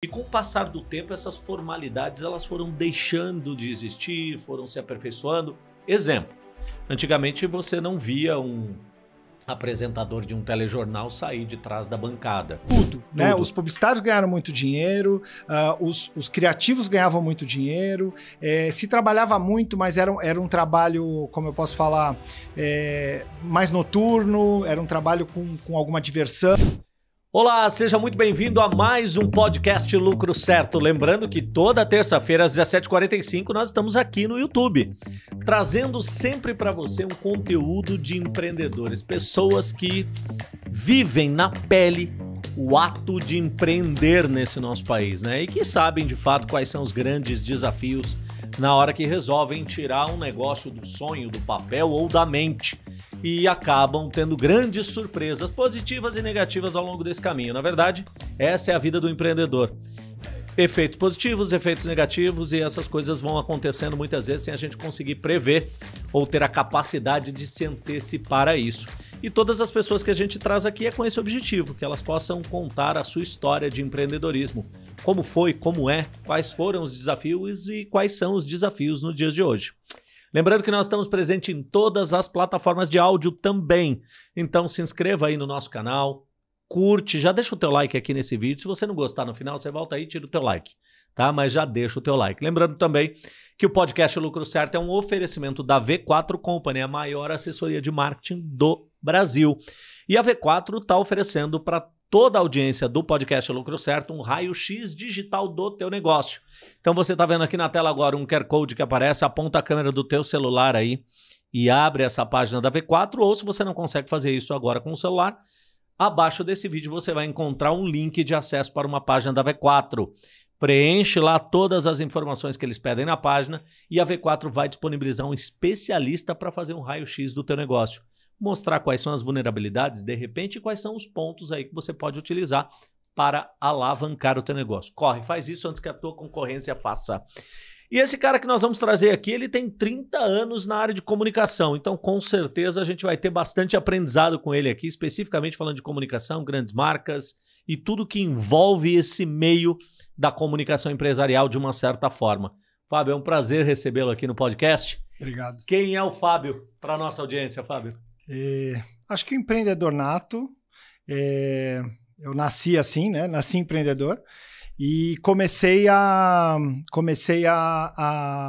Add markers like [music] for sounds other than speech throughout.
E com o passar do tempo, essas formalidades elas foram deixando de existir, foram se aperfeiçoando. Exemplo: antigamente você não via um apresentador de um telejornal sair de trás da bancada. Tudo, né? Tudo. Os publicitários ganharam muito dinheiro, uh, os, os, criativos ganhavam muito dinheiro, é, se trabalhava muito, mas era, era um trabalho, como eu posso falar, é, mais noturno, era um trabalho com, com alguma diversão. Olá, seja muito bem-vindo a mais um podcast Lucro Certo. Lembrando que toda terça-feira às 17h45 nós estamos aqui no YouTube, trazendo sempre para você um conteúdo de empreendedores, pessoas que vivem na pele o ato de empreender nesse nosso país, né? E que sabem de fato quais são os grandes desafios na hora que resolvem tirar um negócio do sonho, do papel ou da mente e acabam tendo grandes surpresas positivas e negativas ao longo desse caminho. Na verdade, essa é a vida do empreendedor. Efeitos positivos, efeitos negativos e essas coisas vão acontecendo muitas vezes sem a gente conseguir prever ou ter a capacidade de se antecipar a isso. E todas as pessoas que a gente traz aqui é com esse objetivo, que elas possam contar a sua história de empreendedorismo. Como foi, como é, quais foram os desafios e quais são os desafios nos dias de hoje. Lembrando que nós estamos presentes em todas as plataformas de áudio também. Então se inscreva aí no nosso canal, curte, já deixa o teu like aqui nesse vídeo. Se você não gostar no final, você volta aí e tira o teu like, tá? Mas já deixa o teu like. Lembrando também que o podcast Lucro Certo é um oferecimento da V4 Company, a maior assessoria de marketing do Brasil. E a V4 está oferecendo para toda a audiência do podcast Lucro Certo, um raio-x digital do teu negócio. Então você está vendo aqui na tela agora um QR Code que aparece, aponta a câmera do teu celular aí e abre essa página da V4, ou se você não consegue fazer isso agora com o celular, abaixo desse vídeo você vai encontrar um link de acesso para uma página da V4. Preenche lá todas as informações que eles pedem na página e a V4 vai disponibilizar um especialista para fazer um raio-x do teu negócio mostrar quais são as vulnerabilidades, de repente, e quais são os pontos aí que você pode utilizar para alavancar o teu negócio. Corre, faz isso antes que a tua concorrência faça. E esse cara que nós vamos trazer aqui, ele tem 30 anos na área de comunicação, então com certeza a gente vai ter bastante aprendizado com ele aqui, especificamente falando de comunicação, grandes marcas e tudo que envolve esse meio da comunicação empresarial de uma certa forma. Fábio, é um prazer recebê-lo aqui no podcast. Obrigado. Quem é o Fábio para nossa audiência, Fábio? É, acho que o empreendedor nato, é, eu nasci assim, né? Nasci empreendedor e comecei a comecei a,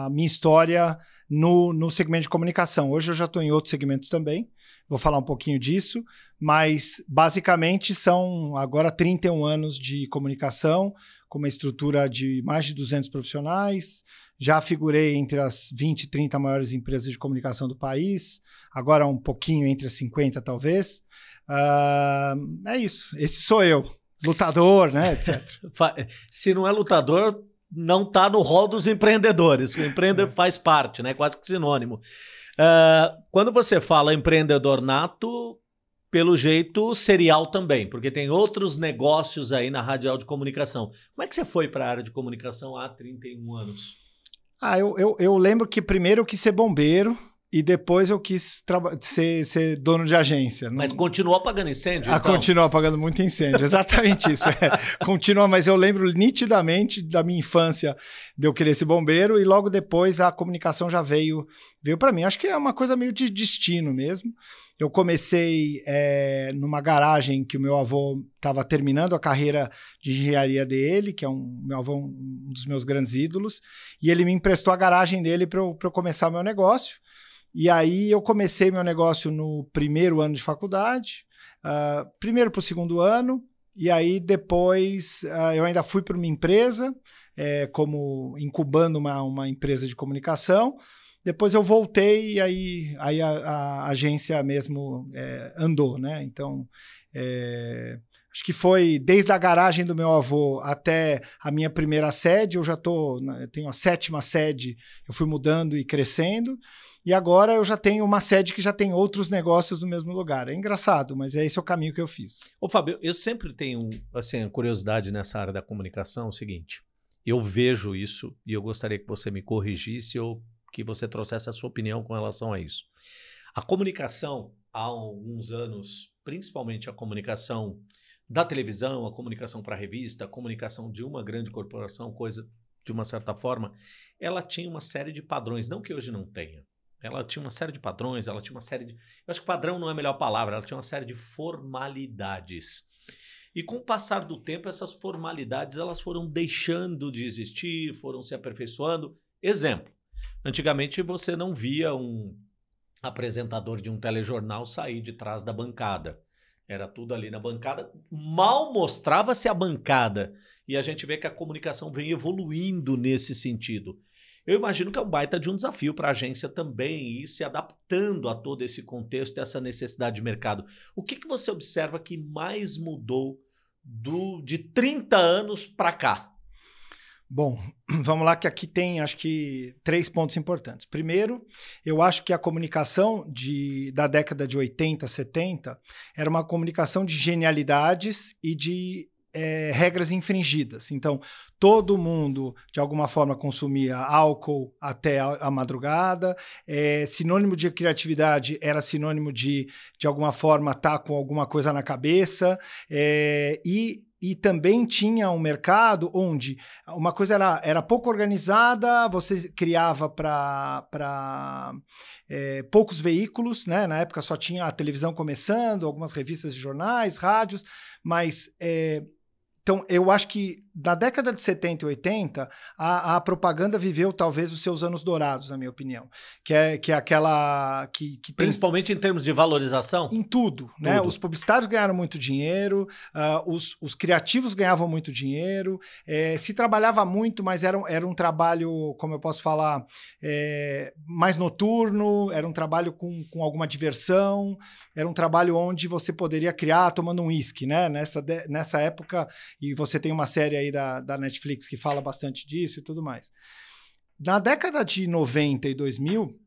a minha história no, no segmento de comunicação. Hoje eu já estou em outros segmentos também, vou falar um pouquinho disso, mas basicamente são agora 31 anos de comunicação, com uma estrutura de mais de 200 profissionais, já figurei entre as 20, 30 maiores empresas de comunicação do país, agora um pouquinho entre as 50, talvez. Uh, é isso, esse sou eu, lutador, né, etc. [laughs] Se não é lutador, não está no rol dos empreendedores, o empreendedor é. faz parte, né, quase que sinônimo. Uh, quando você fala empreendedor nato, pelo jeito, serial também, porque tem outros negócios aí na radial de comunicação. Como é que você foi para a área de comunicação há 31 anos? Ah, eu, eu, eu, lembro que primeiro eu quis ser bombeiro e depois eu quis ser, ser dono de agência. Mas continuou apagando incêndio? Ah, então? continuou apagando muito incêndio, exatamente isso. É. [laughs] Continua, mas eu lembro nitidamente da minha infância de eu querer ser bombeiro e logo depois a comunicação já veio, veio para mim. Acho que é uma coisa meio de destino mesmo. Eu comecei é, numa garagem que o meu avô estava terminando a carreira de engenharia dele, que é um meu avô é um dos meus grandes ídolos, e ele me emprestou a garagem dele para eu, eu, começar meu negócio. E aí eu comecei meu negócio no primeiro ano de faculdade, uh, primeiro para o segundo ano, e aí depois uh, eu ainda fui para uma empresa, é, como incubando uma, uma empresa de comunicação. Depois eu voltei e aí, aí a, a agência mesmo é, andou, né? Então, é, acho que foi desde a garagem do meu avô até a minha primeira sede. Eu já tô, eu tenho a sétima sede, eu fui mudando e crescendo. E agora eu já tenho uma sede que já tem outros negócios no mesmo lugar. É engraçado, mas é esse é o caminho que eu fiz. Ô, Fábio, eu sempre tenho assim, curiosidade nessa área da comunicação, é o seguinte. Eu vejo isso e eu gostaria que você me corrigisse ou que você trouxesse a sua opinião com relação a isso. A comunicação, há alguns anos, principalmente a comunicação da televisão, a comunicação para a revista, a comunicação de uma grande corporação, coisa de uma certa forma, ela tinha uma série de padrões, não que hoje não tenha. Ela tinha uma série de padrões, ela tinha uma série de. Eu acho que padrão não é a melhor palavra, ela tinha uma série de formalidades. E com o passar do tempo, essas formalidades elas foram deixando de existir, foram se aperfeiçoando. Exemplo, Antigamente você não via um apresentador de um telejornal sair de trás da bancada. Era tudo ali na bancada, mal mostrava-se a bancada. E a gente vê que a comunicação vem evoluindo nesse sentido. Eu imagino que é um baita de um desafio para a agência também ir se adaptando a todo esse contexto, e essa necessidade de mercado. O que, que você observa que mais mudou do de 30 anos para cá? Bom, [clears throat] vamos lá que aqui tem acho que três pontos importantes. Primeiro, eu acho que a comunicação de, da década de 80, 70 era uma comunicação de genialidades e de é, regras infringidas. Então, todo mundo, de alguma forma, consumia álcool até a, a madrugada. É, sinônimo de criatividade era sinônimo de, de alguma forma, estar tá com alguma coisa na cabeça. É, e e também tinha um mercado onde uma coisa era, era pouco organizada, você criava para é, eh, poucos veículos, né? na época só tinha a televisão começando, algumas revistas de jornais, rádios, mas. É, então, eu acho que da década de 70 e 80, a, a, propaganda viveu talvez os seus anos dourados, na minha opinião. Que é, que é aquela. que, que Principalmente tem... em termos de valorização? Em tudo. Né? tudo. Né? Os publicitários ganharam muito dinheiro, uh, os, os criativos ganhavam muito dinheiro, é, se trabalhava muito, mas era, era um trabalho, como eu posso falar, é, mais noturno, era um trabalho com, com alguma diversão, era um trabalho onde você poderia criar tomando um uísque, né? Nessa, nessa época, e você tem uma série aí aí da, da Netflix que fala bastante disso e tudo mais. Na década de 90 e 2000,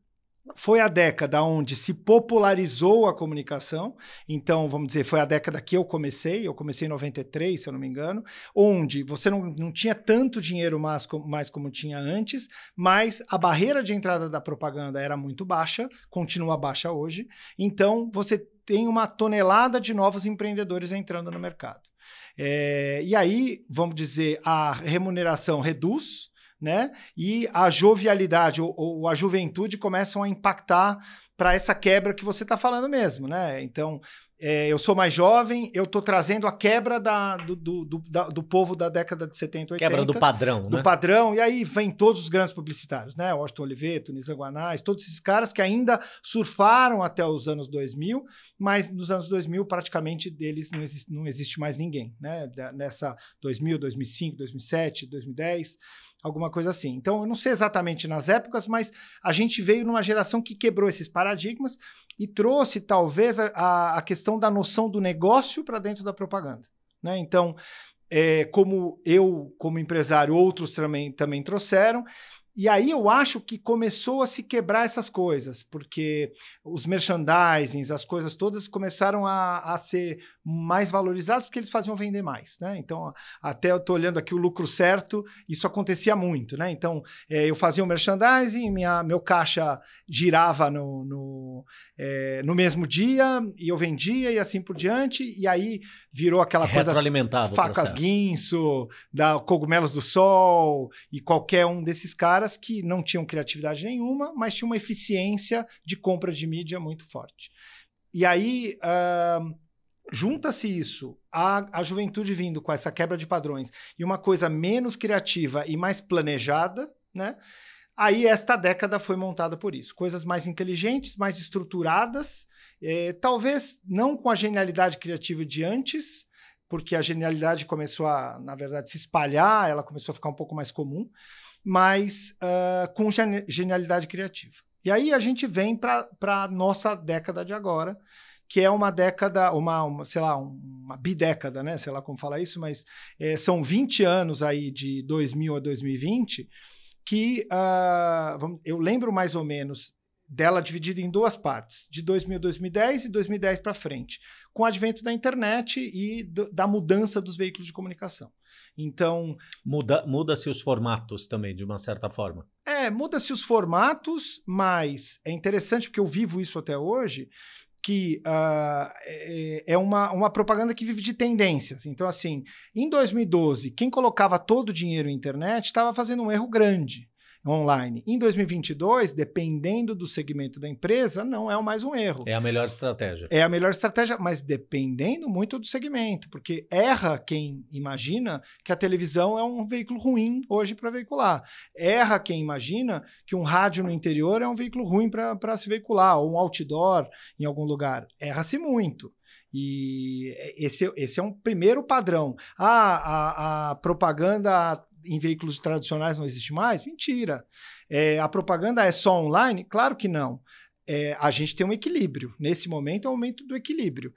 foi a década onde se popularizou a comunicação. Então, vamos dizer, foi a década que eu comecei, eu comecei em 93, se eu não me engano, onde você não, não tinha tanto dinheiro mais, mais como tinha antes, mas a barreira de entrada da propaganda era muito baixa, continua baixa hoje. Então, você tem uma tonelada de novos empreendedores entrando no mercado. É, e aí, vamos dizer, a remuneração reduz, né? E a jovialidade ou, ou a juventude começam a impactar para essa quebra que você está falando mesmo, né? Então, é, eu sou mais jovem, eu estou trazendo a quebra da, do, do, do, da, do, povo da década de 70, 80. Quebra do padrão, Do né? padrão, e aí vem todos os grandes publicitários, né? Washington Oliveto, Nizam Guanais, todos esses caras que ainda surfaram até os anos 2000, mas nos anos 2000 praticamente deles não existe, não existe mais ninguém, né? Nessa 2000, 2005, 2007, 2010 alguma coisa assim. Então, eu não sei exatamente nas épocas, mas a gente veio numa geração que quebrou esses paradigmas e trouxe talvez a, a questão da noção do negócio para dentro da propaganda. Né? Então, é, como eu, como empresário, outros também, também trouxeram. E aí eu acho que começou a se quebrar essas coisas, porque os merchandisings, as coisas todas começaram a, a ser mais valorizados porque eles faziam vender mais, né? Então, até eu estou olhando aqui o lucro certo, isso acontecia muito, né? Então, é, eu fazia o merchandising, minha, meu caixa girava no, no, é, no, mesmo dia e eu vendia e assim por diante, e aí virou aquela coisa... Assim, facas guinso, da cogumelos do sol e qualquer um desses caras que não tinham criatividade nenhuma, mas tinha uma eficiência de compra de mídia muito forte. E aí... Uh, junta-se isso à, à juventude vindo com essa quebra de padrões e uma coisa menos criativa e mais planejada, né? Aí esta década foi montada por isso. Coisas mais inteligentes, mais estruturadas, eh, talvez não com a genialidade criativa de antes, porque a genialidade começou a, na verdade, se espalhar, ela começou a ficar um pouco mais comum, mas uh, com genialidade criativa. E aí a gente vem para a nossa década de agora, que é uma década, uma, uma sei lá, uma bidécada, né? Sei lá como falar isso, mas é, são 20 anos aí de 2000 a 2020 que uh, eu lembro mais ou menos dela dividida em duas partes, de 2000 a 2010 e 2010 para frente, com o advento da internet e do, da mudança dos veículos de comunicação. Então. Muda-se muda os formatos também, de uma certa forma. É, muda-se os formatos, mas é interessante porque eu vivo isso até hoje que uh, é uma, uma propaganda que vive de tendências. Então, assim, em 2012, quem colocava todo o dinheiro na internet estava fazendo um erro grande online. Em 2022, dependendo do segmento da empresa, não é mais um erro. É a melhor estratégia. É a melhor estratégia, mas dependendo muito do segmento, porque erra quem imagina que a televisão é um veículo ruim hoje para veicular. Erra quem imagina que um rádio no interior é um veículo ruim para se veicular, ou um outdoor em algum lugar. Erra-se muito. E esse, esse é um primeiro padrão. Ah, a, a propaganda em veículos tradicionais não existe mais? Mentira. É, a propaganda é só online? Claro que não. É, a gente tem um equilíbrio. Nesse momento é o momento do equilíbrio.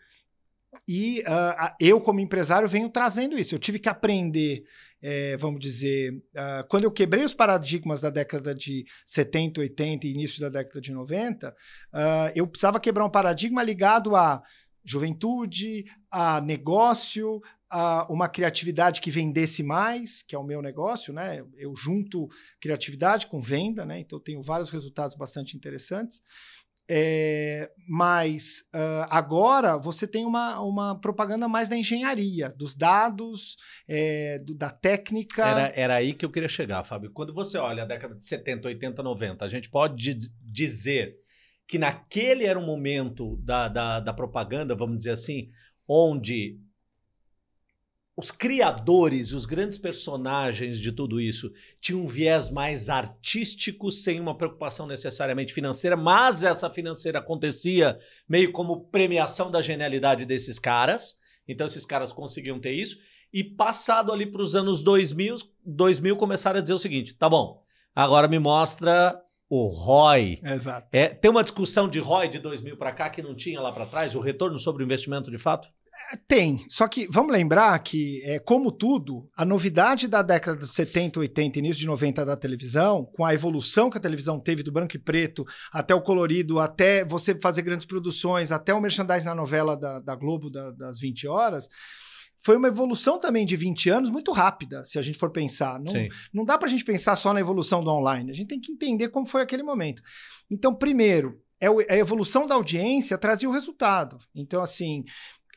E uh, eu, como empresário, venho trazendo isso. Eu tive que aprender, é, vamos dizer, uh, quando eu quebrei os paradigmas da década de 70, 80 e início da década de 90, uh, ah, eu precisava quebrar um paradigma ligado a juventude, a negócio, uma criatividade que vendesse mais, que é o meu negócio, né? Eu junto criatividade com venda, né? Então eu tenho vários resultados bastante interessantes. É, mas uh, agora você tem uma, uma propaganda mais da engenharia, dos dados, é, do, da técnica. Era, era aí que eu queria chegar, Fábio. Quando você olha a década de 70, 80, 90, a gente pode dizer que naquele era um momento da, da, da propaganda, vamos dizer assim, onde os criadores, os grandes personagens de tudo isso tinham um viés mais artístico, sem uma preocupação necessariamente financeira, mas essa financeira acontecia meio como premiação da genialidade desses caras. Então esses caras conseguiam ter isso. E passado ali para os anos 2000, 2000 começaram a dizer o seguinte: tá bom, agora me mostra o ROI. Exato. É, tem uma discussão de ROI de 2000 para cá que não tinha lá para trás, o retorno sobre o investimento de fato? É, tem, só que vamos lembrar que, é, como tudo, a novidade da década de 70, 80 início de 90 da televisão, com a evolução que a televisão teve do branco e preto até o colorido, até você fazer grandes produções, até o merchandising na novela da, da Globo da, das 20 horas, foi uma evolução também de 20 anos muito rápida, se a gente for pensar. Não, não dá para a gente pensar só na evolução do online. A gente tem que entender como foi aquele momento. Então, primeiro, é, é a evolução da audiência trazia o resultado. Então, assim,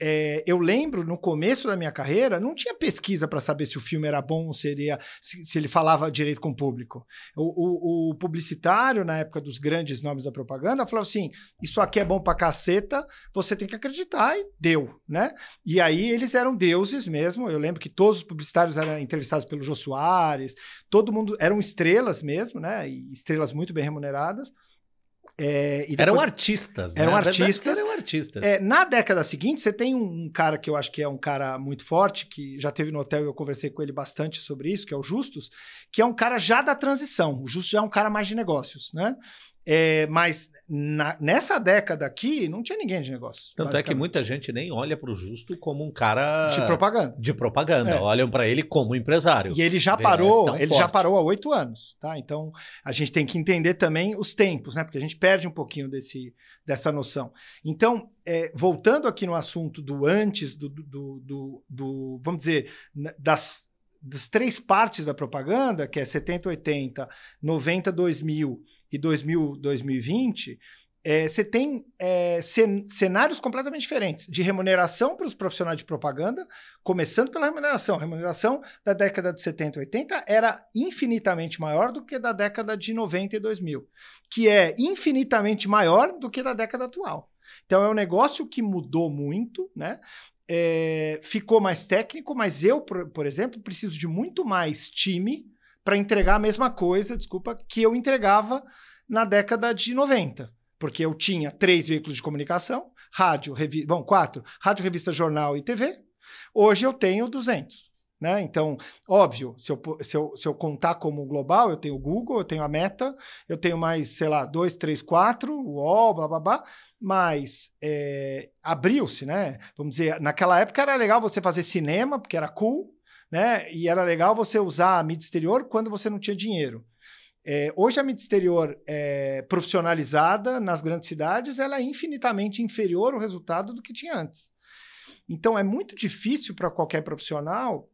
é, eu lembro no começo da minha carreira, não tinha pesquisa para saber se o filme era bom, seria, se, se ele falava direito com o público. O, o, o, publicitário, na época dos grandes nomes da propaganda, falou assim: Isso aqui é bom para caceta, você tem que acreditar, e deu, né? E aí eles eram deuses mesmo. Eu lembro que todos os publicitários eram entrevistados pelo Jô Soares, todo mundo eram estrelas mesmo, né? E estrelas muito bem remuneradas. É, depois, eram artistas, né? Eram artistas. Eram artistas. É, na década seguinte, você tem um cara que eu acho que é um cara muito forte, que já teve no hotel e eu conversei com ele bastante sobre isso, que é o Justus, que é um cara já da transição. O Justus já é um cara mais de negócios, né? É, mas na, nessa década aqui, não tinha ninguém de negócio. Tanto é que muita gente nem olha para o Justo como um cara. De propaganda. De propaganda. É. Olham para ele como empresário. E ele já parou, ele forte. já parou há oito anos. tá? Então a gente tem que entender também os tempos, né? Porque a gente perde um pouquinho desse, dessa noção. Então, é, voltando aqui no assunto do antes, do, do, do, do, do vamos dizer, das, das três partes da propaganda, que é 70, 80, 90, 2000 e 2000, 2020, é, você tem é, cen cenários completamente diferentes de remuneração para os profissionais de propaganda, começando pela remuneração. A remuneração da década de 70 e 80 era infinitamente maior do que da década de 90 e 2000, que é infinitamente maior do que da década atual. Então é um negócio que mudou muito, né? É, ficou mais técnico, mas eu, por, por exemplo, preciso de muito mais time para entregar a mesma coisa, desculpa, que eu entregava na década de 90. Porque eu tinha três veículos de comunicação, rádio, revista, bom, quatro, rádio, revista, jornal e TV. Hoje eu tenho 200. Né? Então, óbvio, se eu, se, eu, se eu contar como global, eu tenho o Google, eu tenho a Meta, eu tenho mais, sei lá, dois, três, quatro, o blá, blá, blá. Mas é, abriu-se, né? Vamos dizer, naquela época era legal você fazer cinema, porque era cool né? E era legal você usar a mídia exterior quando você não tinha dinheiro. É, hoje a mídia exterior é, profissionalizada nas grandes cidades ela é infinitamente inferior ao resultado do que tinha antes. Então é muito difícil para qualquer profissional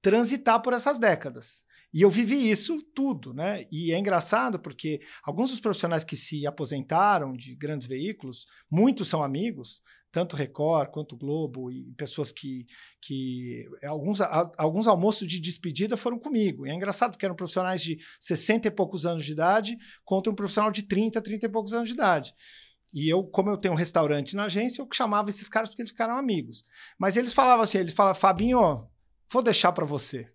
transitar por essas décadas. E eu vivi isso tudo, né? E é engraçado porque alguns dos profissionais que se aposentaram de grandes veículos, muitos são amigos, tanto Record quanto Globo e pessoas que que eh, alguns alguns almoços de despedida foram comigo. E é engraçado porque eram profissionais de 60 e poucos anos de idade contra um profissional de 30, 30 e poucos anos de idade. E eu, como eu tenho um restaurante na agência, eu chamava esses caras porque eles ficaram amigos. Mas eles falavam assim, eles falavam, Fabinho, vou deixar para você.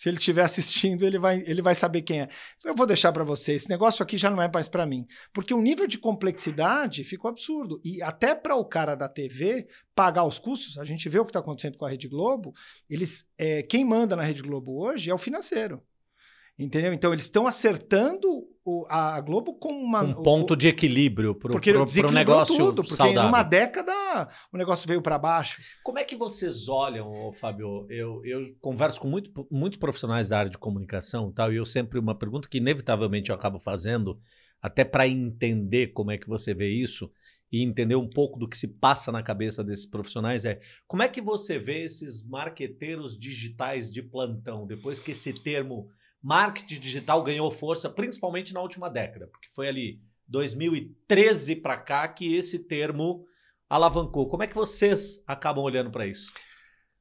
Se ele estiver assistindo, ele vai, ele vai saber quem é. Eu vou deixar para você. Esse negócio aqui já não é mais para mim. Porque o nível de complexidade ficou absurdo. E até para o cara da TV pagar os custos, a gente vê o que está acontecendo com a Rede Globo, eles, é, quem manda na Rede Globo hoje é o financeiro. Entendeu? Então eles estão acertando o, a Globo com uma, um ponto o, de equilíbrio para o negócio tudo, porque saudável. numa década o negócio veio para baixo. Como é que vocês olham, Fábio? Eu, eu converso com muito, muitos profissionais da área de comunicação, tal, e eu sempre uma pergunta que inevitavelmente eu acabo fazendo, até para entender como é que você vê isso e entender um pouco do que se passa na cabeça desses profissionais é como é que você vê esses marqueteiros digitais de plantão depois que esse termo marketing digital ganhou força, principalmente na última década, porque foi ali 2013 para cá que esse termo alavancou. Como é que vocês acabam olhando para isso?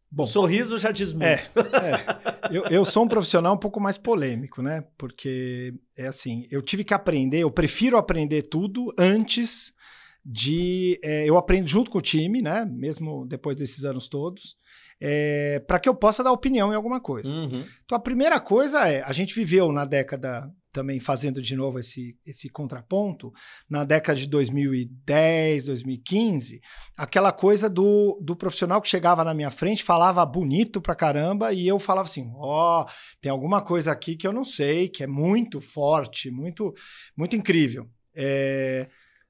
Bom, Sorriso já diz muito. É, é. [laughs] Eu, eu, sou um profissional um pouco mais polêmico, né? Porque é assim, eu tive que aprender, eu prefiro aprender tudo antes de é, eu aprendo junto com o time, né? Mesmo depois desses anos todos, é, eh, para que eu possa dar opinião em alguma coisa. Uhum. Então a primeira coisa é a gente viveu na década também fazendo de novo esse, esse contraponto, na década de 2010, 2015, aquela coisa do, do profissional que chegava na minha frente, falava bonito pra caramba, e eu falava assim: ó, oh, tem alguma coisa aqui que eu não sei, que é muito forte, muito, muito incrível. É,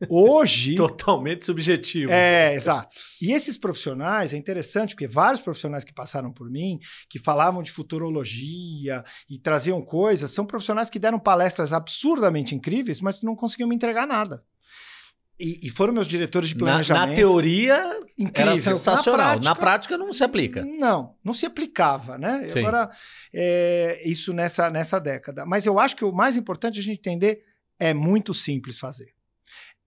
Hoje. [laughs] Totalmente subjetivo. É, exato. E esses profissionais, é interessante, porque vários profissionais que passaram por mim, que falavam de futurologia e traziam coisas, são profissionais que deram palestras absurdamente incríveis, mas não conseguiam me entregar nada. E, e foram meus diretores de planejamento. Na, na teoria, incrível. era sensacional. Na prática, na prática, não se aplica. Não, não se aplicava, né? Sim. Agora, é, isso nessa, nessa década. Mas eu acho que o mais importante a gente entender é muito simples fazer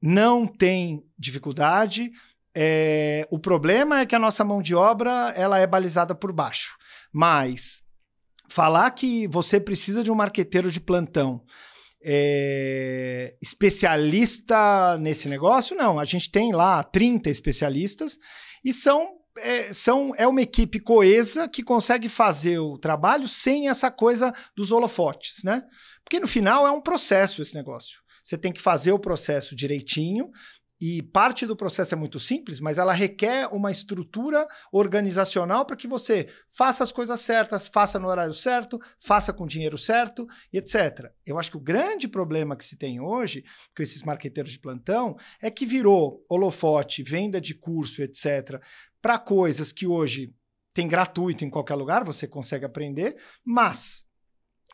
não tem dificuldade. É, o problema é que a nossa mão de obra ela é balizada por baixo. Mas falar que você precisa de um marqueteiro de plantão é, especialista nesse negócio, não. A gente tem lá 30 especialistas e são é, são, é uma equipe coesa que consegue fazer o trabalho sem essa coisa dos holofotes, né? Porque no final é um processo esse negócio. Você tem que fazer o processo direitinho. E parte do processo é muito simples, mas ela requer uma estrutura organizacional para que você faça as coisas certas, faça no horário certo, faça com dinheiro certo, etc. Eu acho que o grande problema que se tem hoje com esses marqueteiros de plantão é que virou holofote, venda de curso, etc., para coisas que hoje tem gratuito em qualquer lugar, você consegue aprender, mas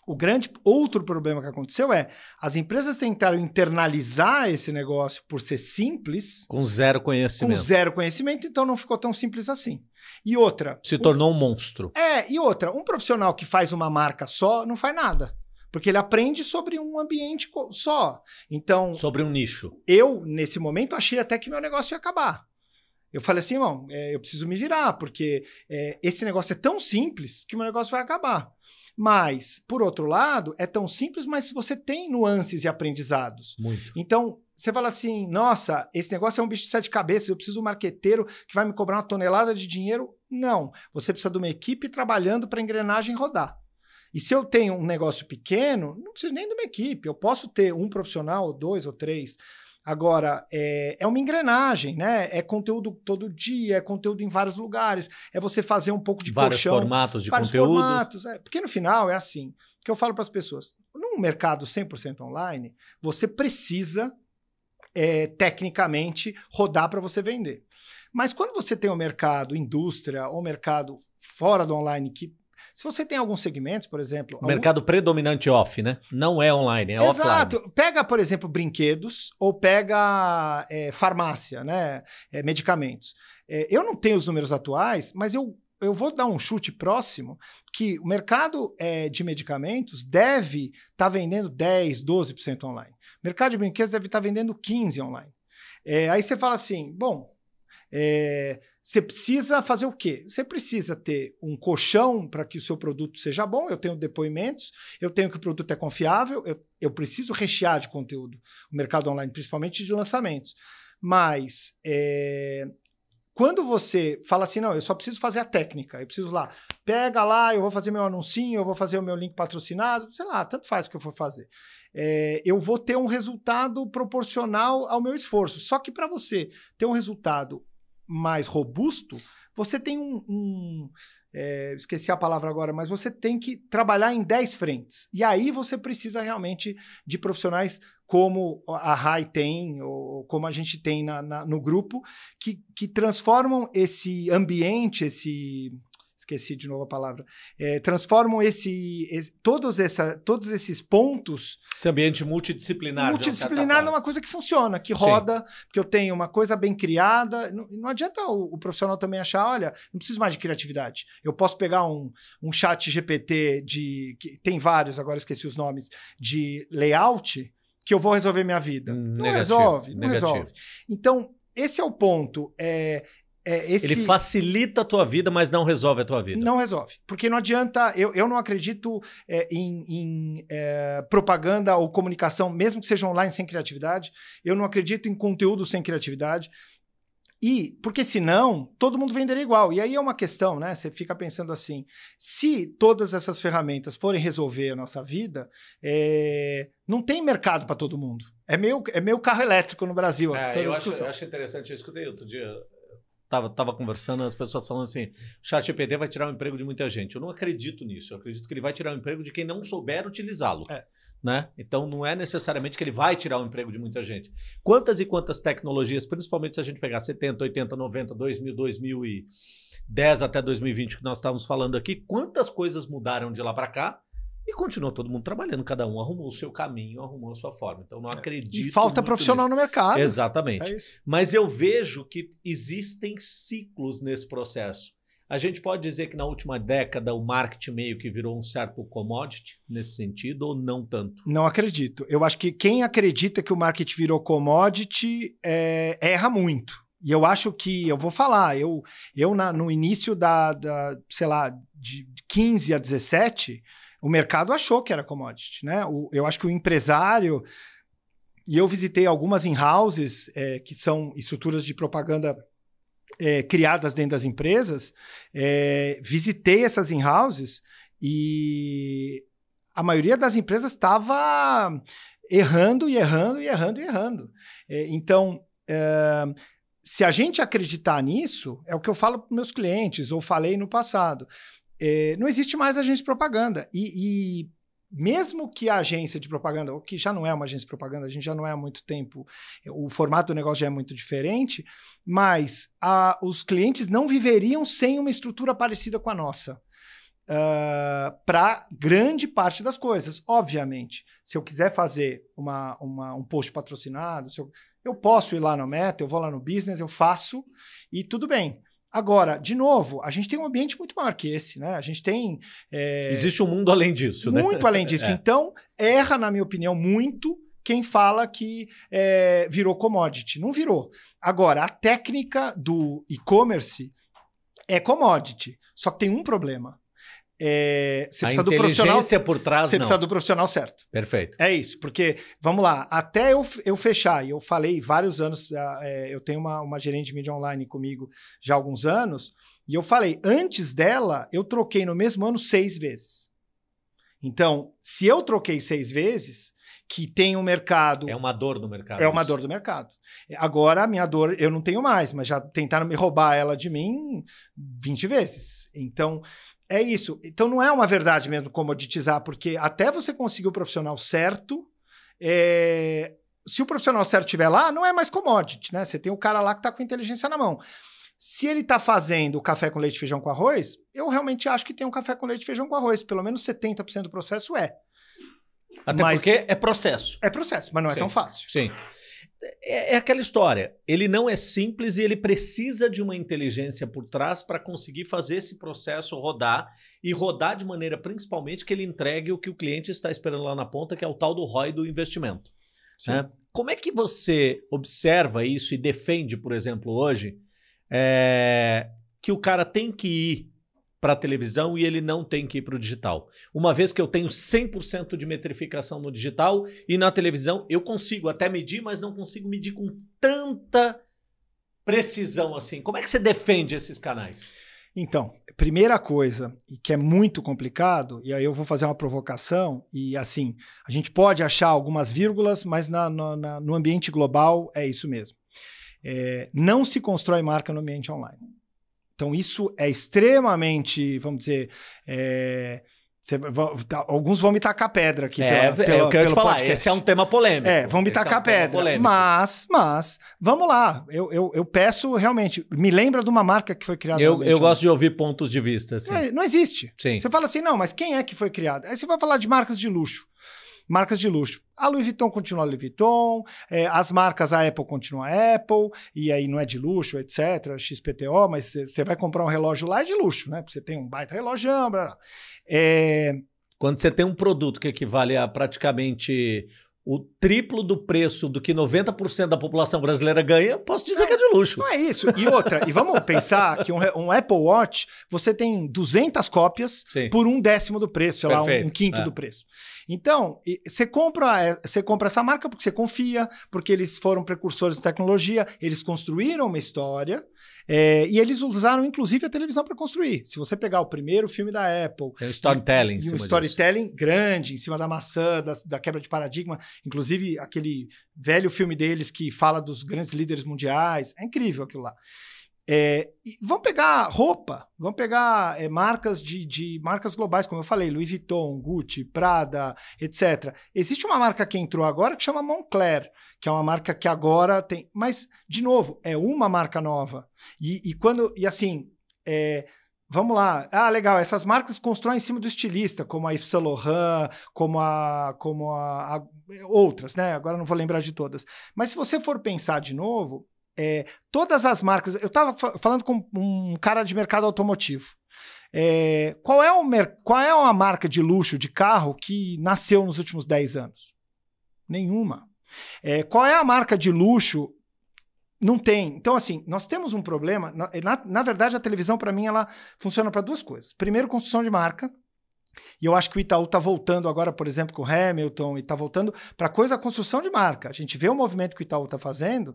o grande outro problema que aconteceu é as empresas tentaram internalizar esse negócio por ser simples. Com zero conhecimento. Com zero conhecimento, então não ficou tão simples assim. E outra. Se tornou um, um monstro. É, e outra, um profissional que faz uma marca só não faz nada. Porque ele aprende sobre um ambiente só. Então. Sobre um nicho. Eu, nesse momento, achei até que meu negócio ia acabar. Eu falei assim, irmão, é, eu preciso me virar, porque é, esse negócio é tão simples que o meu negócio vai acabar. Mas, por outro lado, é tão simples, mas você tem nuances e aprendizados. Muito. Então, você fala assim: nossa, esse negócio é um bicho de sete cabeças, eu preciso de um marqueteiro que vai me cobrar uma tonelada de dinheiro. Não. Você precisa de uma equipe trabalhando para a engrenagem rodar. E se eu tenho um negócio pequeno, não preciso nem de uma equipe. Eu posso ter um profissional, dois ou três. Agora, é, é uma engrenagem, né? É conteúdo todo dia, é conteúdo em vários lugares, é você fazer um pouco de vários colchão. Vários formatos de vários conteúdo. Formatos, é, porque no final é assim, que eu falo para as pessoas, num mercado 100% online, você precisa é, tecnicamente rodar para você vender. Mas quando você tem um mercado indústria ou mercado fora do online que se você tem alguns segmentos, por exemplo. O mercado algum... predominante off, né? Não é online, é Exato. offline. Exato. Pega, por exemplo, brinquedos ou pega é, farmácia, né? É, medicamentos. É, eu não tenho os números atuais, mas eu eu vou dar um chute próximo que o mercado é, de medicamentos deve estar tá vendendo 10, 12% online. O mercado de brinquedos deve estar tá vendendo 15% online. É, aí você fala assim, bom, é, você precisa fazer o quê? Você precisa ter um colchão para que o seu produto seja bom. Eu tenho depoimentos, eu tenho que o produto é confiável, eu, eu preciso rechear de conteúdo o mercado online, principalmente de lançamentos. Mas é, quando você fala assim, não, eu só preciso fazer a técnica, eu preciso lá, pega lá, eu vou fazer meu anuncinho, eu vou fazer o meu link patrocinado, sei lá, tanto faz o que eu for fazer. É, eu vou ter um resultado proporcional ao meu esforço. Só que para você ter um resultado mais robusto, você tem um. um é, esqueci a palavra agora, mas você tem que trabalhar em 10 frentes. E aí você precisa realmente de profissionais como a RAI tem, ou como a gente tem na, na, no grupo, que, que transformam esse ambiente, esse esqueci de novo a palavra, é, transformam esse, esse, todos, essa, todos esses pontos. Esse ambiente multidisciplinar. Multidisciplinar numa coisa que funciona, que roda, Sim. porque eu tenho uma coisa bem criada. Não, não adianta o, o, profissional também achar, olha, não preciso mais de criatividade. Eu posso pegar um, um chat GPT de. Que, tem vários, agora esqueci os nomes, de layout. Que eu vou resolver minha vida. não resolve, não negativo. resolve. Então, esse é o ponto. É, é, esse... Ele facilita a tua vida, mas não resolve a tua vida. Não resolve. Porque não adianta. Eu, eu não acredito é, em, em é, propaganda ou comunicação, mesmo que seja online sem criatividade. Eu não acredito em conteúdo sem criatividade. E porque senão todo mundo venderia igual. E aí é uma questão, né? Você fica pensando assim: se todas essas ferramentas forem resolver a nossa vida, é... não tem mercado para todo mundo. É meio, é meio carro elétrico no Brasil. É, eu, acho, eu, acho, interessante, eu escutei outro dia tava, tava conversando, as pessoas falando assim: o chat GPT vai tirar o emprego de muita gente. Eu não acredito nisso. Eu acredito que ele vai tirar o emprego de quem não souber utilizá-lo. É. Né? Então, não é necessariamente que ele vai tirar o emprego de muita gente. Quantas e quantas tecnologias, principalmente se a gente pegar 70, 80, 90, 2000, 2010 até 2020 que nós estávamos falando aqui, quantas coisas mudaram de lá para cá? E continuou todo mundo trabalhando, cada um arrumou o seu caminho, arrumou a sua forma. Então não é, acredito. E falta profissional nisso. no mercado. Exatamente. É Mas eu vejo que existem ciclos nesse processo. A gente pode dizer que na última década o marketing meio que virou um certo commodity nesse sentido ou não tanto? Não acredito. Eu acho que quem acredita que o marketing virou commodity é, erra muito. E eu acho que, eu vou falar, eu, eu na, no início da, da, sei lá, de 15 a 17, o mercado achou que era commodity, né? O, eu acho que o empresário. E eu visitei algumas in-houses, é, que são estruturas de propaganda é, criadas dentro das empresas. É, visitei essas in-houses e a maioria das empresas estava errando e errando e errando e errando. É, então é, se a gente acreditar nisso, é o que eu falo para meus clientes, ou falei no passado é, não existe mais agência de propaganda. E, e, mesmo que a agência de propaganda, que já não é uma agência de propaganda, a gente já não é há muito tempo, o formato do negócio já é muito diferente, mas a, os clientes não viveriam sem uma estrutura parecida com a nossa. Uh, ah, para grande parte das coisas, obviamente. Se eu quiser fazer uma, uma um post patrocinado, eu, eu posso ir lá no Meta, eu vou lá no Business, eu faço e tudo bem. Agora, de novo, a gente tem um ambiente muito maior que esse, né? A gente tem. É... Existe um mundo além disso, muito né? Muito além disso. [laughs] É. Então, erra, na minha opinião, muito quem fala que é, virou commodity. Não virou. Agora, a técnica do e-commerce é commodity. Só que tem um problema. É, você a precisa do profissional. por trás, Você não. precisa do profissional certo. Perfeito. É isso, porque, vamos lá, até eu, eu fechar, e eu falei vários anos, ah, é, eu tenho uma, uma gerente de mídia online comigo já há alguns anos, e eu falei, antes dela, eu troquei no mesmo ano seis vezes. Então, se eu troquei seis vezes, que tem um mercado. É uma dor do mercado. É uma isso. dor do mercado. Agora, a minha dor eu não tenho mais, mas já tentaram me roubar ela de mim 20 vezes. Então, é isso. Então não é uma verdade mesmo comoditizar, porque até você conseguir o profissional certo, é... se o profissional certo estiver lá, não é mais commodity, né? Você tem o cara lá que está com inteligência na mão. Se ele está fazendo café com leite, feijão com arroz, eu realmente acho que tem um café com leite, feijão com arroz. Pelo menos 70% do processo é. Até mas... porque é processo. É processo, mas não é Sim. tão fácil. Sim é, é aquela história. Ele não é simples e ele precisa de uma inteligência por trás para conseguir fazer esse processo rodar e rodar de maneira principalmente que ele entregue o que o cliente está esperando lá na ponta, que é o tal do ROI do investimento. Né? Como é que você observa isso e defende, por exemplo, hoje, é, que o cara tem que ir para a televisão e ele não tem que ir para o digital. Uma vez que eu tenho 100% de metrificação no digital e na televisão, eu consigo até medir, mas não consigo medir com tanta precisão assim. Como é que você defende esses canais? Então, primeira coisa, que é muito complicado, e aí eu vou fazer uma provocação, e assim, a gente pode achar algumas vírgulas, mas na, na, na, no ambiente global é isso mesmo. É, não se constrói marca no ambiente online. Então, isso é extremamente, vamos dizer, é, tá, alguns vão me tacar pedra aqui. É, pela, pela, é o que eu ia te falar, esse é um tema polêmico. É, vão me tacar é um pedra. Mas, mas, vamos lá. Eu, eu, eu, peço realmente, me lembra de uma marca que foi criada. Eu, eu né? gosto de ouvir pontos de vista. Assim. É, não existe. Sim. Você fala assim, não, mas quem é que foi criada? Aí você vai falar de marcas de luxo marcas de luxo. A Louis Vuitton continua a Louis Vuitton, é, as marcas, a Apple continua a Apple, e aí não é de luxo, etc., XPTO, mas você vai comprar um relógio lá é de luxo, né? Porque você tem um baita relógio, blá, blá. É... Quando você tem um produto que equivale a praticamente o triplo do preço do que 90% da população brasileira ganha, posso dizer é, que é de luxo. Não é isso. E outra, e vamos pensar que um, um, Apple Watch, você tem 200 cópias Sim. por um décimo do preço, sei lá, um, um quinto é. do preço. Então, você compra, é, você compra essa marca porque você confia, porque eles foram precursores de tecnologia, eles construíram uma história. É, e eles usaram, inclusive, a televisão para construir. Se você pegar o primeiro filme da Apple. É um storytelling. E, e um storytelling disso. grande, em cima da maçã, da, da, quebra de paradigma. Inclusive, aquele velho filme deles que fala dos grandes líderes mundiais. É incrível aquilo lá. É, vamos pegar roupa, vamos pegar é, marcas de, de, marcas globais, como eu falei, Louis Vuitton, Gucci, Prada, etc. Existe uma marca que entrou agora que chama Moncler, que é uma marca que agora tem. Mas, de novo, é uma marca nova. E, e quando. E assim. É, Vamos lá. Ah, legal. Essas marcas constroem em cima do estilista, como a Yves Saint Laurent, como a, como a, a, outras, né? Agora não vou lembrar de todas. Mas se você for pensar de novo, é, todas as marcas. Eu estava falando com um cara de mercado automotivo. É, qual, é um, qual é uma marca de luxo de carro que nasceu nos últimos 10 anos? Nenhuma. É, qual é a marca de luxo? Não tem. Então, assim, nós temos um problema. Na, na, verdade, a televisão, para mim, ela funciona para duas coisas. Primeiro, construção de marca. E eu acho que o Itaú está voltando agora, por exemplo, com o Hamilton, e está voltando para coisa construção de marca. A gente vê o movimento que o Itaú está fazendo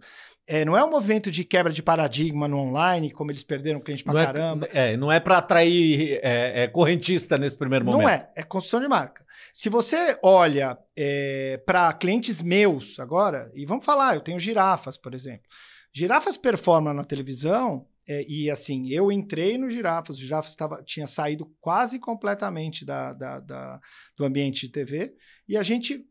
é, não é um movimento de quebra de paradigma no online, como eles perderam cliente pra não é caramba. É, é, não é para atrair é, é, correntista nesse primeiro momento. Não é, é construção de marca. Se você olha é, para clientes meus agora, e vamos falar, eu tenho girafas, por exemplo. Girafas performa na televisão, e assim, eu entrei no girafas, o girafas tava, tinha saído quase completamente da, da, da do ambiente de TV, e a gente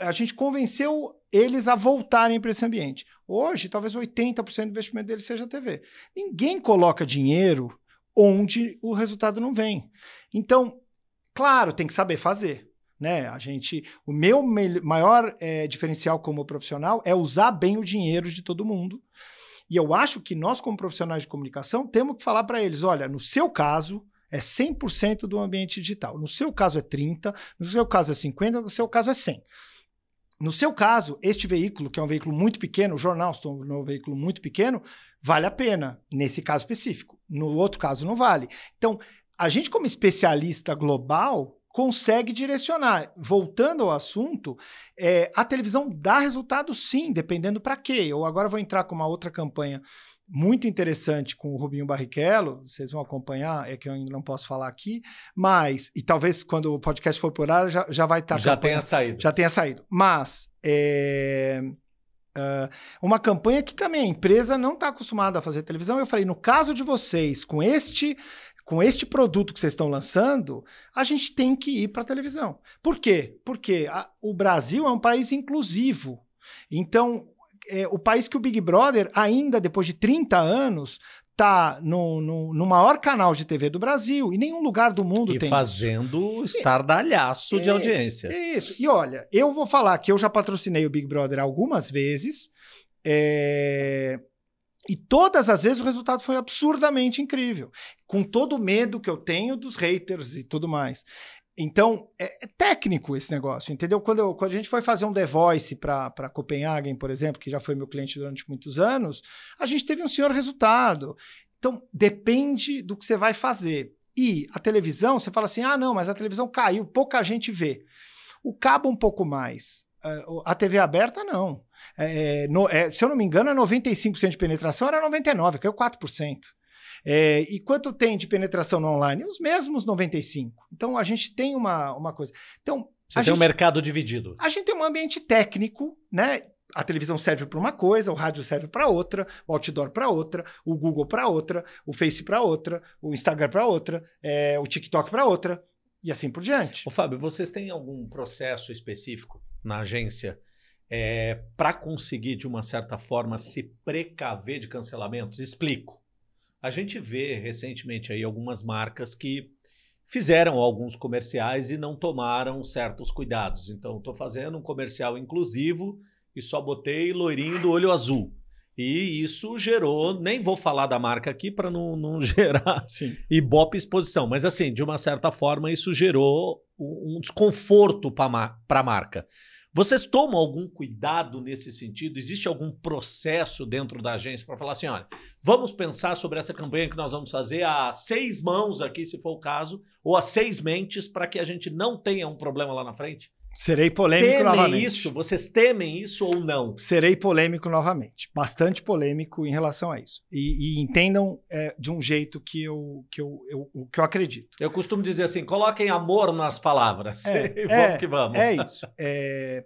a gente convenceu eles a voltarem para esse ambiente. Hoje, talvez 80% do investimento deles seja TV. Ninguém coloca dinheiro onde o resultado não vem. Então, claro, tem que saber fazer. Né? A gente, o meu maior é, diferencial como profissional é usar bem o dinheiro de todo mundo. E eu acho que nós, como profissionais de comunicação, temos que falar para eles: olha, no seu caso, é 100% do ambiente digital. No seu caso é 30, no seu caso é 50, no seu caso é 100. No seu caso, este veículo, que é um veículo muito pequeno, o jornal se tornou um veículo muito pequeno, vale a pena, nesse caso específico. No outro caso, não vale. Então, a gente, como especialista global, consegue direcionar. Voltando ao assunto, é, a televisão dá resultado sim, dependendo para quê. Eu agora vou entrar com uma outra campanha muito interessante com o Rubinho Barrichello, vocês vão acompanhar, é que eu ainda não posso falar aqui, mas, e talvez quando o podcast for por ar, já, já vai estar... Tá já tenha saído. Já tenha saído. Mas, é, uh, uma campanha que também a empresa não está acostumada a fazer televisão, eu falei, no caso de vocês, com este... Com este produto que vocês estão lançando, a gente tem que ir para a televisão. Por quê? Porque a, o Brasil é um país inclusivo. Então, é, o país que o Big Brother, ainda depois de 30 anos, tá no, no, no, maior canal de TV do Brasil e nenhum lugar do mundo e tem. fazendo isso. estardalhaço é, de audiência. é Isso. E olha, eu vou falar que eu já patrocinei o Big Brother algumas vezes. É... E todas as vezes o resultado foi absurdamente incrível, com todo o medo que eu tenho dos haters e tudo mais. Então, é, é, técnico esse negócio, entendeu? Quando, eu, quando a gente foi fazer um The Voice para Copenhagen, por exemplo, que já foi meu cliente durante muitos anos, a gente teve um senhor resultado. Então, depende do que você vai fazer. E a televisão, você fala assim: ah, não, mas a televisão caiu, pouca gente vê. O cabo um pouco mais. É, a TV aberta, não. É, é, no, é, se eu não me engano, é 95% de penetração, era 99%, caiu 4%. É, e quanto tem de penetração no online? Os mesmos 95%. Então a gente tem uma, uma coisa. Então, Você tem gente, um mercado dividido. A gente tem um ambiente técnico, né? A televisão serve para uma coisa, o rádio serve para outra, o outdoor para outra, o Google para outra, o Face para outra, o Instagram para outra, é, o TikTok para outra e assim por diante. Ô, Fábio, vocês têm algum processo específico na agência é, para conseguir, de uma certa forma, se precaver de cancelamentos? Explico. A gente vê recentemente aí algumas marcas que fizeram alguns comerciais e não tomaram certos cuidados. Então, estou fazendo um comercial inclusivo e só botei loirinho do olho azul. E isso gerou, nem vou falar da marca aqui para não, não [laughs] gerar Sim. ibope exposição, mas assim, de uma certa forma, isso gerou um desconforto para a marca. Vocês tomam algum cuidado nesse sentido? Existe algum processo dentro da agência para falar assim: olha, vamos pensar sobre essa campanha que nós vamos fazer a seis mãos aqui, se for o caso, ou a seis mentes, para que a gente não tenha um problema lá na frente? Serei polêmico temem novamente. isso? Vocês temem isso ou não? Serei polêmico novamente. Bastante polêmico em relação a isso. E, e entendam é, de um jeito que eu, que, eu, eu, que eu acredito. Eu costumo dizer assim: coloquem amor nas palavras. É, [laughs] vamos é, que vamos. É isso. [laughs] É,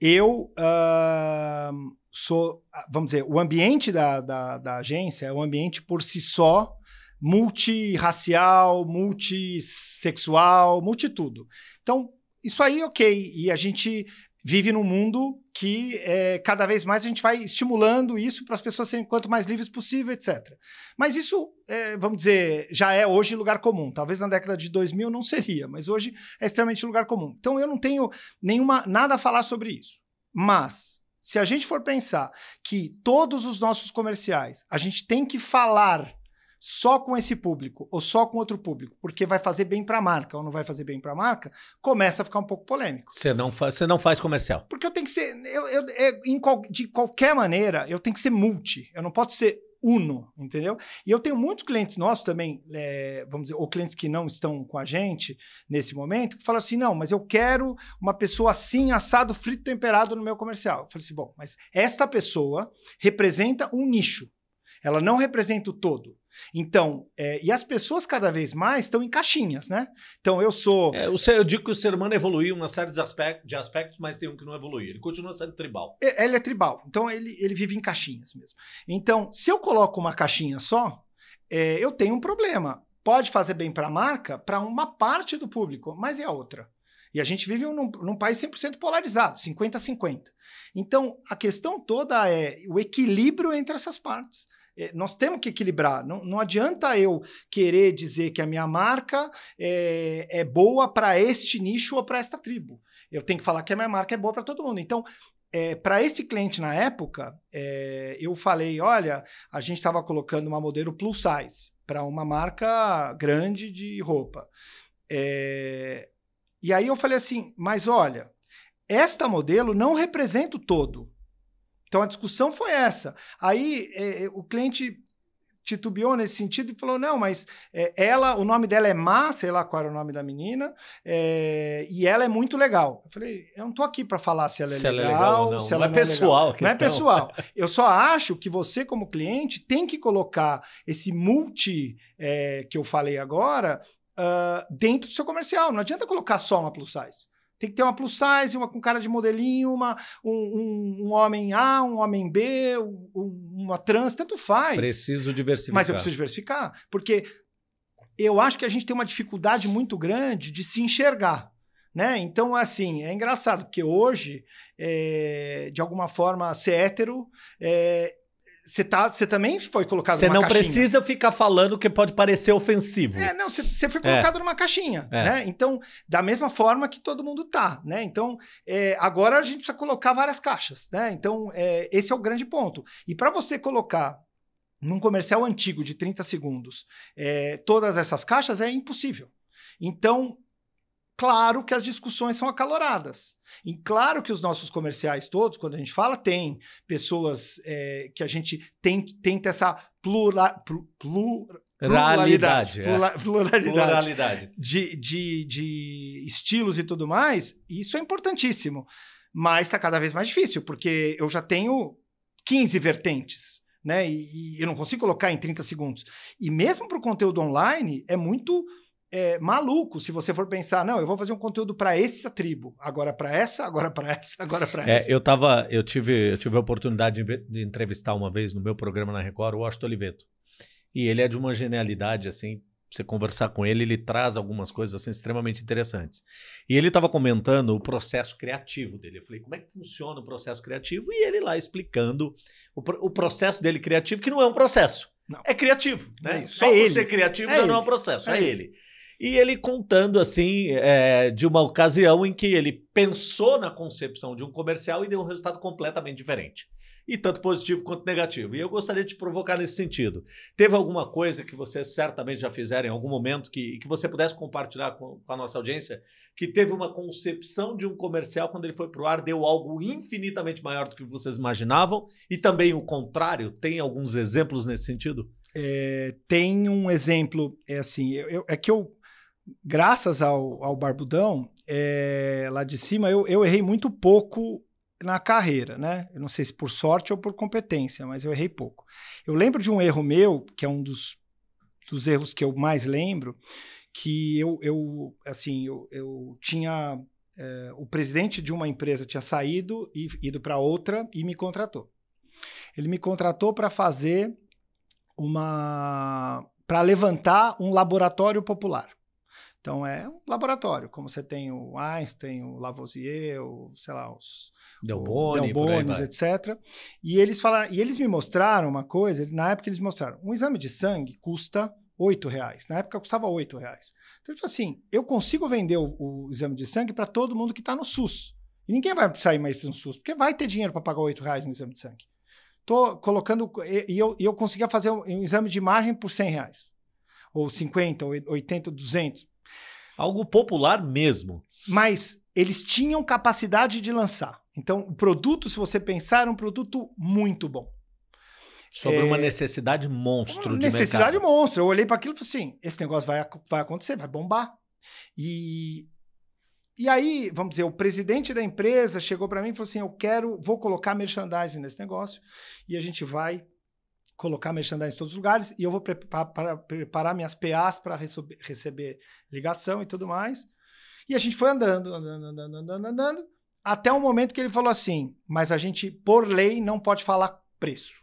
eu uh, sou, vamos dizer, o ambiente da, da, da agência é um ambiente por si só multirracial, multissexual, multitudo. Então, isso aí, é ok. E a gente vive num mundo que é, cada vez mais a gente vai estimulando isso para as pessoas serem quanto mais livres possível, etc. Mas isso, é, vamos dizer, já é hoje lugar comum. Talvez na década de 2000 não seria, mas hoje é extremamente lugar comum. Então eu não tenho nenhuma nada a falar sobre isso. Mas se a gente for pensar que todos os nossos comerciais, a gente tem que falar só com esse público ou só com outro público, porque vai fazer bem para a marca ou não vai fazer bem para a marca, começa a ficar um pouco polêmico. Você não faz, você não faz comercial. Porque eu tenho que ser, eu, eu, é, qual, de qualquer maneira, eu tenho que ser multi. Eu não posso ser uno, entendeu? E eu tenho muitos clientes nossos também, é, vamos dizer, ou clientes que não estão com a gente nesse momento, que falam assim: não, mas eu quero uma pessoa assim, assado, frito, temperado no meu comercial. Eu falo assim: bom, mas esta pessoa representa um nicho, ela não representa o todo. Então, é, e as pessoas cada vez mais estão em caixinhas, né? Então eu sou. É, eu, sei, eu digo que o ser humano evoluiu uma série de aspectos, de aspectos, mas tem um que não evoluiu. Ele continua sendo tribal. É, ele é tribal, então ele, ele vive em caixinhas mesmo. Então, se eu coloco uma caixinha só, é, eu tenho um problema. Pode fazer bem para a marca, para uma parte do público, mas é a outra. E a gente vive num, num país 100% polarizado, 50-50. Então, a questão toda é o equilíbrio entre essas partes. É, nós temos que equilibrar. Não, não adianta eu querer dizer que a minha marca é, é boa para este nicho ou para esta tribo. Eu tenho que falar que a minha marca é boa para todo mundo. Então, é, para esse cliente na época, é, eu falei: olha, a gente estava colocando uma modelo plus size para uma marca grande de roupa. É, e aí eu falei assim: mas olha, esta modelo não representa o todo. Então a discussão foi essa. Aí é, é, o cliente titubeou nesse sentido e falou: não, mas é, ela, o nome dela é Má, sei lá qual era o nome da menina, é, e ela é muito legal. Eu falei: eu não tô aqui para falar se ela é se legal, ela é legal não. se ela não, é não é pessoal. Não é pessoal. [laughs] Eu só acho que você, como cliente, tem que colocar esse multi é, que eu falei agora uh, dentro do seu comercial. Não adianta colocar só uma plus size. Tem que ter uma plus size, uma com cara de modelinho, uma, um, um, um homem A, um homem B, um, uma trans, tanto faz. Preciso diversificar. Mas eu preciso diversificar, porque eu acho que a gente tem uma dificuldade muito grande de se enxergar. Né? Então, assim, é engraçado, porque hoje, é, de alguma forma, ser hétero é, você tá, também foi colocado numa caixinha. Você não precisa ficar falando que pode parecer ofensivo. É, não, você foi é. colocado é. numa caixinha, é. né? Então, da mesma forma que todo mundo tá, né? Então, é, agora a gente precisa colocar várias caixas, né? Então, é, esse é o grande ponto. E para você colocar num comercial antigo de 30 segundos é, todas essas caixas, é impossível. Então, claro que as discussões são acaloradas. E claro que os nossos comerciais todos, quando a gente fala, tem pessoas é, que a gente tem, tenta essa plura, plura, pluralidade, é. é. pluralidade, pluralidade. De, de, de estilos e tudo mais. isso é importantíssimo. Mas está cada vez mais difícil, porque eu já tenho 15 vertentes. Né? E, e eu não consigo colocar em 30 segundos. E mesmo para o conteúdo online, é muito é, maluco se você for pensar, não, eu vou fazer um conteúdo para essa tribo, agora para essa, agora para essa, agora para é, essa. É, eu tava, eu tive, eu tive a oportunidade de, de, entrevistar uma vez no meu programa na Record o Washington Oliveto. E ele é de uma genialidade assim, você conversar com ele, ele traz algumas coisas assim extremamente interessantes. E ele estava comentando o processo criativo dele. Eu falei, como é que funciona o processo criativo? E ele lá explicando o, o processo dele criativo, que não é um processo. Não. É criativo, né? É Só é você ele. criativo é já ele. não é um processo, é, é ele. ele. E ele contando assim é, de uma ocasião em que ele pensou na concepção de um comercial e deu um resultado completamente diferente. E tanto positivo quanto negativo. E eu gostaria de te provocar nesse sentido. Teve alguma coisa que vocês certamente já fizeram em algum momento que, que você pudesse compartilhar com, com a nossa audiência que teve uma concepção de um comercial quando ele foi para o ar, deu algo infinitamente maior do que vocês imaginavam? E também o contrário? Tem alguns exemplos nesse sentido? É, tem um exemplo, é assim, eu, eu, é que eu, graças ao, ao Barbudão, é, lá de cima, eu, eu errei muito pouco na carreira, né? Eu não sei se por sorte ou por competência, mas eu errei pouco. Eu lembro de um erro meu, que é um dos, dos erros que eu mais lembro, que eu, eu assim, eu, eu tinha. É, o presidente de uma empresa tinha saído e ido para outra e me contratou. Ele me contratou para fazer uma. para levantar um laboratório popular. Então é um laboratório, como você tem o Einstein, o Lavoisier, o, sei lá, os Delboni, Delbones, etc. E eles falaram, e eles me mostraram uma coisa, na época eles mostraram, um exame de sangue custa oito reais. Na época custava oito reais. Então ele falou assim: eu consigo vender o, o exame de sangue para todo mundo que está no SUS. E ninguém vai sair mais para o SUS, porque vai ter dinheiro para pagar oito reais no exame de sangue. Tô colocando. E, e eu, eu conseguia fazer um, um exame de margem por cem reais. Ou 50, ou 80, 200 Algo popular mesmo. Mas eles tinham capacidade de lançar. Então, o produto, se você pensar, era é um produto muito bom. Sobre é... uma necessidade monstro uma de necessidade mercado. monstro. Eu olhei para aquilo e falei assim: esse negócio vai, vai acontecer, vai bombar. E, e aí, vamos dizer, o presidente da empresa chegou para mim e falou assim: eu quero, vou colocar merchandising nesse negócio e a gente vai colocar merchandising em todos os lugares e eu vou preparar, preparar minhas PAs para receber, ligação e tudo mais. E a gente foi andando, andando, andando, andando, andando, até o um momento que ele falou assim: mas a gente, por lei, não pode falar preço.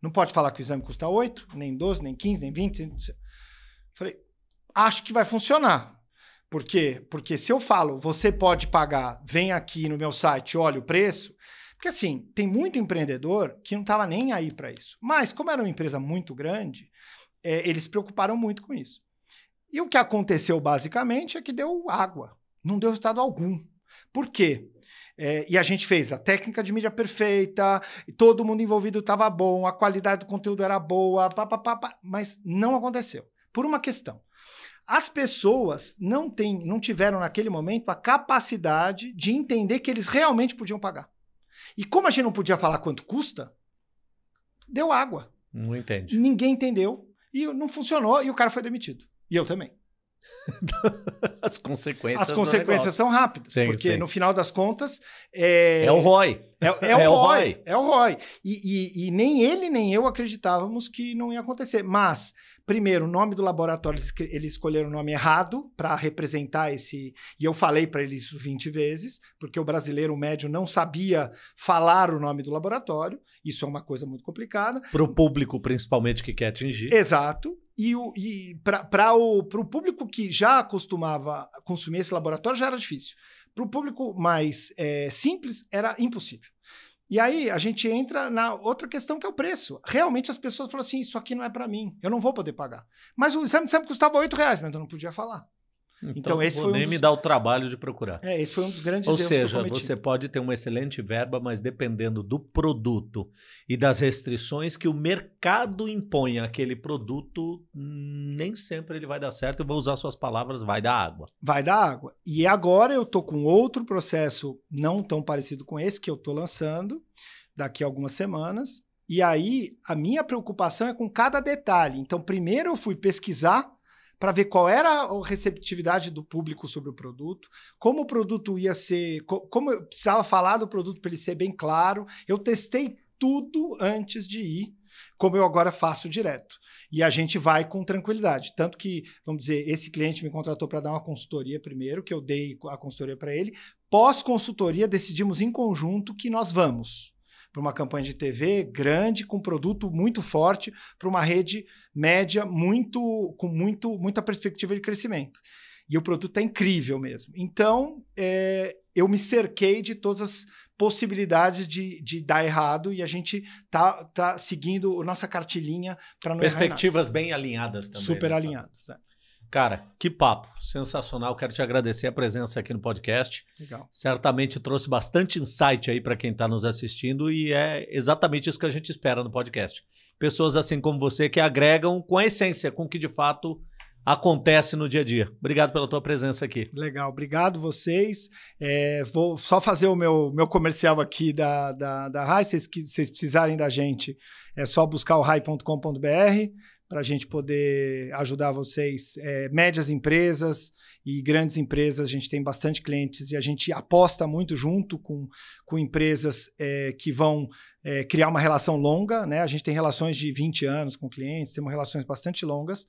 Não pode falar que o exame custa 8, nem 12, nem 15, nem 20. Falei, acho que vai funcionar. Por quê? Porque se eu falo, você pode pagar, vem aqui no meu site, olha o preço, porque assim, tem muito empreendedor que não estava nem aí para isso. Mas, como era uma empresa muito grande, é, eles se preocuparam muito com isso. E o que aconteceu basicamente é que deu água, não deu resultado algum. Por quê? É, e a gente fez a técnica de mídia perfeita, todo mundo envolvido estava bom, a qualidade do conteúdo era boa, pá, pá, pá, pá, mas não aconteceu. Por uma questão. As pessoas não, têm, não tiveram naquele momento a capacidade de entender que eles realmente podiam pagar. E como a gente não podia falar quanto custa, deu água. Não entende. Ninguém entendeu e não funcionou e o cara foi demitido. E eu também. [laughs] As consequências. As consequências são rápidas, sim, porque sim. no final das contas. É, é o ROI. É, é, o, [laughs] é o ROI, ROI, É o ROI. E, e, e, nem ele, nem eu acreditávamos que não ia acontecer. Mas, primeiro, o nome do laboratório, eles escolheram o nome errado para representar esse. E eu falei para eles isso 20 vezes, porque o brasileiro médio não sabia falar o nome do laboratório. Isso é uma coisa muito complicada. Para o público, principalmente, que quer atingir. Exato. E, o, e para o pro público que já acostumava consumir esse laboratório já era difícil. Para o público mais é, simples, era impossível. E aí a gente entra na outra questão que é o preço. Realmente as pessoas falam assim: isso aqui não é para mim, eu não vou poder pagar. Mas o exame sempre custava 8 reais, mas eu não podia falar. Então, então esse foi um nem dos... me dá o trabalho de procurar. É, esse foi um dos grandes Ou erros seja, você pode ter uma excelente verba, mas dependendo do produto e das restrições que o mercado impõe àquele produto, nem sempre ele vai dar certo. Eu vou usar suas palavras, vai dar água. Vai dar água. E agora eu tô com outro processo não tão parecido com esse que eu tô lançando daqui a algumas semanas. E aí a minha preocupação é com cada detalhe. Então, primeiro eu fui pesquisar para ver qual era a receptividade do público sobre o produto, como o produto ia ser, como eu precisava falar do produto para ele ser bem claro. Eu testei tudo antes de ir, como eu agora faço direto. E a gente vai com tranquilidade. Tanto que, vamos dizer, esse cliente me contratou para dar uma consultoria primeiro, que eu dei a consultoria para ele. Pós-consultoria, decidimos em conjunto que nós vamos para uma campanha de TV grande, com um produto muito forte, para uma rede média muito com muito, muita perspectiva de crescimento. E o produto é incrível mesmo. Então, é, eu me cerquei de todas as possibilidades de, de dar errado e a gente tá, tá seguindo a nossa cartilhinha para não Perspectivas bem alinhadas também. Né? Super né? alinhadas, é. Cara, que papo sensacional. Quero te agradecer a presença aqui no podcast. Legal. Certamente trouxe bastante insight aí para quem está nos assistindo e é exatamente isso que a gente espera no podcast. Pessoas assim como você que agregam com a essência, com o que de fato acontece no dia a dia. Obrigado pela tua presença aqui. Legal, obrigado vocês. É, vou só fazer o meu, meu comercial aqui da, da, da RAI, se vocês, vocês precisarem da gente, é só buscar o RAI.com.br para a gente poder ajudar vocês. É, médias empresas e grandes empresas, a gente tem bastante clientes e a gente aposta muito junto com, com empresas é, que vão é, criar uma relação longa. Né? A gente tem relações de 20 anos com clientes, temos relações bastante longas.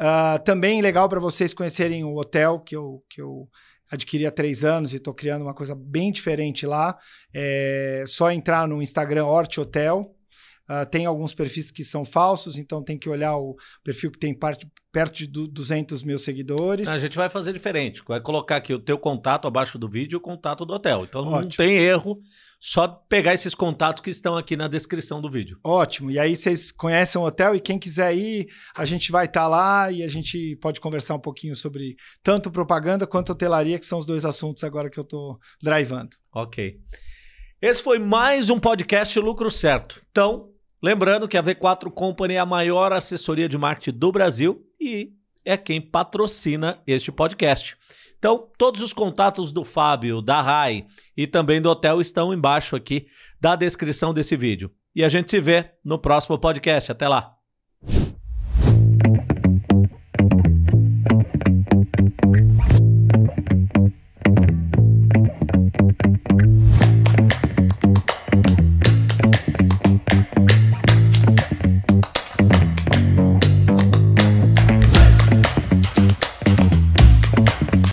Uh, também legal para vocês conhecerem o hotel que eu, que eu adquiri há três anos e estou criando uma coisa bem diferente lá. É só entrar no Instagram Hort Hotel Uh, tem alguns perfis que são falsos, então tem que olhar o perfil que tem parte, perto de 200 mil seguidores. A gente vai fazer diferente. Vai colocar aqui o teu contato abaixo do vídeo e o contato do hotel. Então Ótimo. não tem erro. Só pegar esses contatos que estão aqui na descrição do vídeo. Ótimo. E aí vocês conhecem o hotel e quem quiser ir, a gente vai estar tá lá e a gente pode conversar um pouquinho sobre tanto propaganda quanto hotelaria, que são os dois assuntos agora que eu estou drivando. Ok. Esse foi mais um podcast Lucro Certo. Então, Lembrando que a V4 Company é a maior assessoria de marketing do Brasil e é quem patrocina este podcast. Então, todos os contatos do Fábio, da RAI e também do hotel estão embaixo aqui da descrição desse vídeo. E a gente se vê no próximo podcast. Até lá!